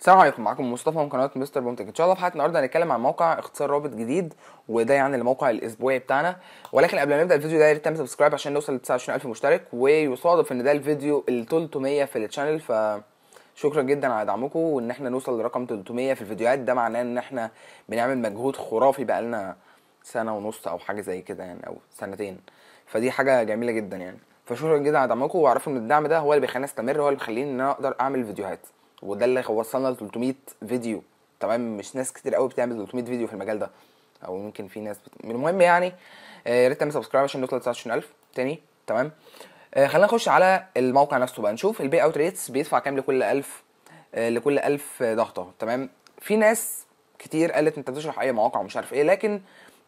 السلام عليكم معاكم مصطفى من قناه مستر بومتك ان شاء الله في حلقه النهارده هنتكلم عن موقع اختصار رابط جديد وده يعني الموقع الاسبوعي بتاعنا ولكن قبل ما نبدا الفيديو ده يا ريت تعمل سبسكرايب عشان نوصل ل 29000 مشترك ويصادف ان ده الفيديو ال 300 في التشانل ف شكرا جدا على دعمكم وان احنا نوصل لرقم 300 في الفيديوهات ده معناه ان احنا بنعمل مجهود خرافي بقى لنا سنه ونص او حاجه زي كده يعني او سنتين فدي حاجه جميله جدا يعني فشكرا جدا على دعمكم واعرفوا ان الدعم ده هو اللي بيخليني استمر هو اللي بيخليني ان انا اقدر اعمل فيديوهات وده اللي وصلنا ل 300 فيديو تمام مش ناس كتير قوي بتعمل 300 فيديو في المجال ده او ممكن في ناس بت... المهم يعني آه، يا ريت تعمل سبسكرايب عشان نوصل ل 29000 تاني تمام آه خلينا نخش على الموقع نفسه بقى نشوف البي اوت ريتس بيدفع كام لكل 1000 آه لكل 1000 ضغطه تمام في ناس كتير قالت انت بتشرح اي مواقع ومش عارف ايه لكن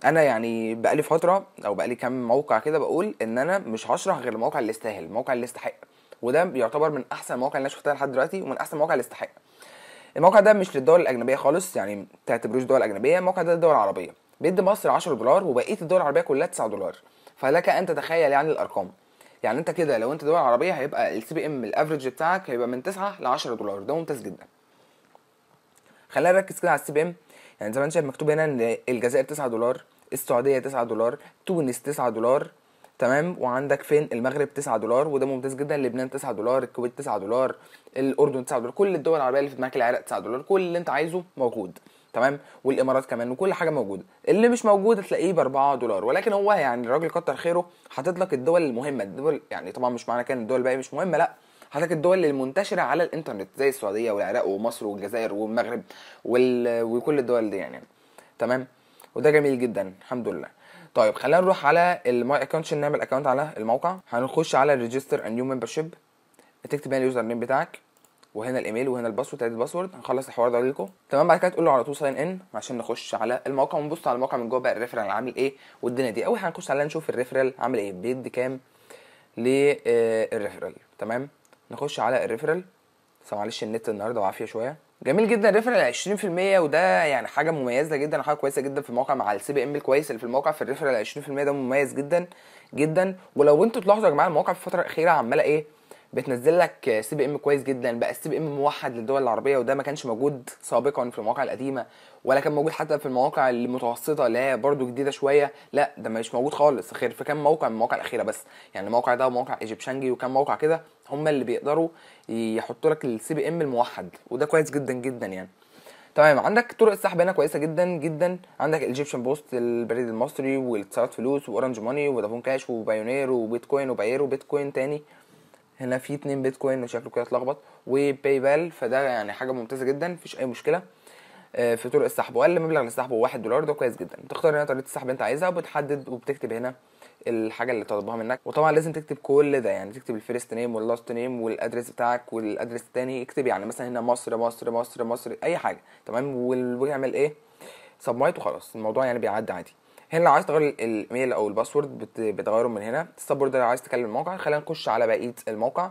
انا يعني بقالي فتره او بقالي كام موقع كده بقول ان انا مش هشرح غير الموقع اللي يستاهل الموقع اللي يستحق وده يعتبر من احسن المواقع اللي انا شفتها لحد دلوقتي ومن احسن المواقع اللي استحق الموقع ده مش للدول الاجنبيه خالص يعني ما تعتبروش دول اجنبيه الموقع ده للدول العربيه بيدي مصر 10 دولار وبقيه الدول العربيه كلها 9 دولار فلك ان تتخيل يعني الارقام يعني انت كده لو انت دول عربيه هيبقى السي بي ام الافريج بتاعك هيبقى من 9 ل 10 دولار ده ممتاز جدا خلينا نركز كده على السي بي ام يعني زي ما انت شايف مكتوب هنا ان الجزائر 9 دولار السعوديه 9 دولار تونس 9 دولار تمام وعندك فين المغرب 9 دولار وده ممتاز جدا لبنان 9 دولار الكويت 9 دولار الاردن 9 دولار كل الدول العربيه اللي في دماغك العراق 9 دولار كل اللي انت عايزه موجود تمام والامارات كمان وكل حاجه موجوده اللي مش موجود هتلاقيه ب 4 دولار ولكن هو يعني الراجل كتر خيره حاطط لك الدول المهمه الدول يعني طبعا مش معنى كده ان الدول الباقيه مش مهمه لا حضرتك الدول المنتشره على الانترنت زي السعوديه والعراق ومصر والجزائر والمغرب وال... وكل الدول دي يعني تمام وده جميل جدا الحمد لله طيب خلينا نروح على الماي اكونت عشان نعمل اكونت على الموقع هنخش على ريجستر اند نيو ممبرشيب تكتب هنا اليوزر نيم بتاعك وهنا الايميل وهنا الباسورد تعيد الباسورد هنخلص الحوار ده ليكم تمام بعد كده تقول له على طول ساين ان عشان نخش على الموقع ونبص على الموقع من جوه بقى الريفرال عامل ايه والدنيا دي اول هنخش على نشوف الريفرال عامل ايه بيدي كام للريفرال آه، تمام نخش على الريفرال بس معلش النت النهارده وعافيه شويه جميل جدا ال 20% وده يعني حاجه مميزه جدا وحاجه كويسه جدا في الموقع مع السي بي ام الكويس اللي في الموقع في الريفرال 20% ده مميز جدا جدا ولو انتوا تلاحظوا يا جماعه الموقع في الفتره الاخيره عماله ايه بتنزل لك سي بي ام كويس جدا بقى السي بي ام موحد للدول العربيه وده ما كانش موجود سابقا في المواقع القديمه ولا كان موجود حتى في المواقع المتوسطه اللي هي برده جديده شويه لا ده مش موجود خالص غير في كام موقع من المواقع الاخيره بس يعني الموقع ده وموقع ايجيبشنجي وكام موقع كده هم اللي بيقدروا يحطوا لك السي بي ام الموحد وده كويس جدا جدا يعني تمام عندك طرق السحب هنا كويسه جدا جدا عندك الايجيبشن بوست البريد المصري والاتصالات فلوس واورنج ماني ودافون كاش وبايونير وبيتكوين وباير وبيتكوين تاني هنا في اتنين بيتكوين وشكله كده اتلخبط وباي بال فده يعني حاجه ممتازه جدا مفيش اي مشكله آه، في طرق السحب واقل مبلغ نسحبه 1 دولار ده كويس جدا بتختار هنا طريقه السحب انت عايزها وبتحدد وبتكتب هنا الحاجه اللي طلبها منك وطبعا لازم تكتب كل ده يعني تكتب الفيرست نيم واللاست نيم والادرس بتاعك والادرس الثاني اكتب يعني مثلا هنا مصر مصر مصر مصر اي حاجه تمام ويعمل ايه سبمايت وخلاص الموضوع يعني بيعدي عادي هنا لو عايز تغير الايميل او الباسورد بتغيره من هنا السبورد ده لو عايز تكلم الموقع خلينا نخش على بقيه الموقع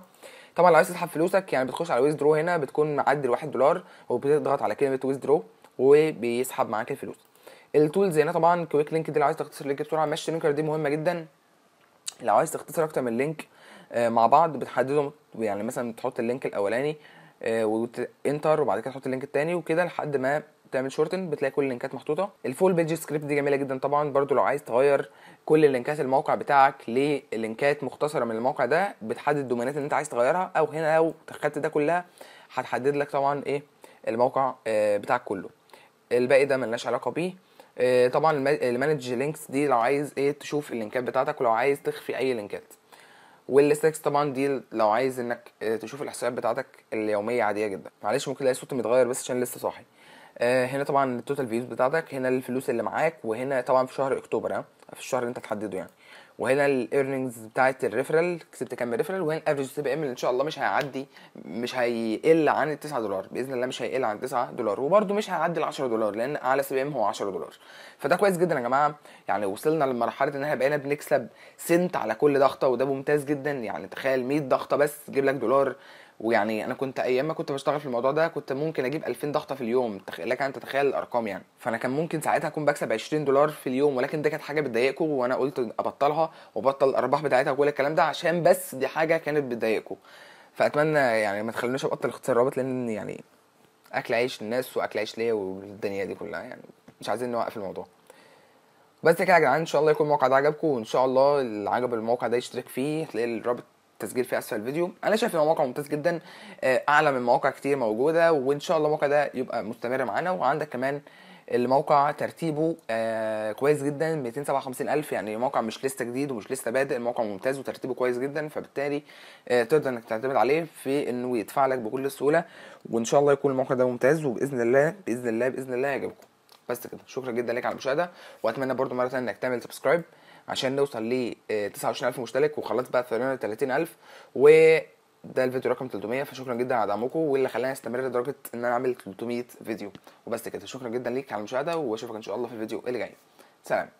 طبعا لو عايز تسحب فلوسك يعني بتخش على ويزدرو هنا بتكون معدي الواحد دولار وبتضغط على كلمه ويزدرو وبيسحب معاك الفلوس التولز هنا طبعا كويك لينك دي لو عايز تختصر لينك بسرعه ماشي لينك دي مهمه جدا لو عايز تختصر اكتر من لينك آه، مع بعض بتحددهم يعني مثلا تحط اللينك الاولاني آه، وانتر وبعد كده تحط اللينك التاني وكده لحد ما تعمل شورتن بتلاقي كل اللينكات محطوطه الفول بيج سكريبت دي جميله جدا طبعا برضو لو عايز تغير كل اللينكات الموقع بتاعك للينكات مختصره من الموقع ده بتحدد الدومينات اللي انت عايز تغيرها او هنا لو خدت ده كلها هتحدد لك طبعا ايه الموقع آه، بتاعك كله الباقي ده ملناش علاقه بيه آه، طبعا المانج لينكس دي لو عايز ايه تشوف اللينكات بتاعتك ولو عايز تخفي اي لينكات والستكس طبعا دي لو عايز انك آه، تشوف الاحصائيات بتاعتك اليوميه عاديه جدا معلش ممكن تلاقي صوتي متغير بس عشان لسه صاحي آه، هنا طبعا التوتال فيوز بتاعتك هنا الفلوس اللي معاك وهنا طبعا في شهر اكتوبر ها في الشهر اللي انت تحدده يعني وهنا الايرننجز بتاعت الريفرال كسبت كام ريفرال وهنا الافريج سي بي ام اللي ان شاء الله مش هيعدي مش هيقل عن ال 9 دولار باذن الله مش هيقل عن 9 دولار وبرده مش هيعدي ال 10 دولار لان اعلى سي بي ام هو 10 دولار فده كويس جدا يا جماعه يعني وصلنا لمرحله ان احنا بقينا بنكسب سنت على كل ضغطه وده ممتاز جدا يعني تخيل 100 ضغطه بس تجيب لك دولار ويعني انا كنت ايام ما كنت بشتغل في الموضوع ده كنت ممكن اجيب 2000 ضغطه في اليوم تخيل لك ان تتخيل الارقام يعني فانا كان ممكن ساعتها اكون بكسب 20 دولار في اليوم ولكن ده كانت حاجه بتضايقكم وانا قلت ابطلها وبطل الارباح بتاعتها وكل الكلام ده عشان بس دي حاجه كانت بتضايقكم فاتمنى يعني ما تخلونيش ابطل اختصار الرابط لان يعني اكل عيش الناس واكل عيش ليا والدنيا دي كلها يعني مش عايزين نوقف الموضوع بس كده يا جدعان ان شاء الله يكون الموقع ده عجبكم وان شاء الله اللي عجب الموقع ده يشترك فيه هتلاقي الرابط التسجيل في اسفل الفيديو انا شايف ان هو موقع ممتاز جدا آه، اعلى من مواقع كتير موجوده وان شاء الله الموقع ده يبقى مستمر معانا وعندك كمان الموقع ترتيبه آه كويس جدا 257 الف يعني موقع مش لسه جديد ومش لسه بادئ الموقع ممتاز وترتيبه كويس جدا فبالتالي آه تقدر انك تعتمد عليه في انه يدفع لك بكل سهوله وان شاء الله يكون الموقع ده ممتاز وباذن الله باذن الله باذن الله يعجبكم بس كده شكرا جدا لك على المشاهده واتمنى برضو مره ثانيه انك تعمل سبسكرايب عشان نوصل ل 29000 آه، مشترك وخلاص بقى ثرينا 30000 و ده الفيديو رقم 300 فشكرا جدا على دعمكم واللي خلاني استمر لدرجه ان انا اعمل 300 فيديو وبس كده شكرا جدا ليك على المشاهده واشوفك ان شاء الله في الفيديو اللي جاي سلام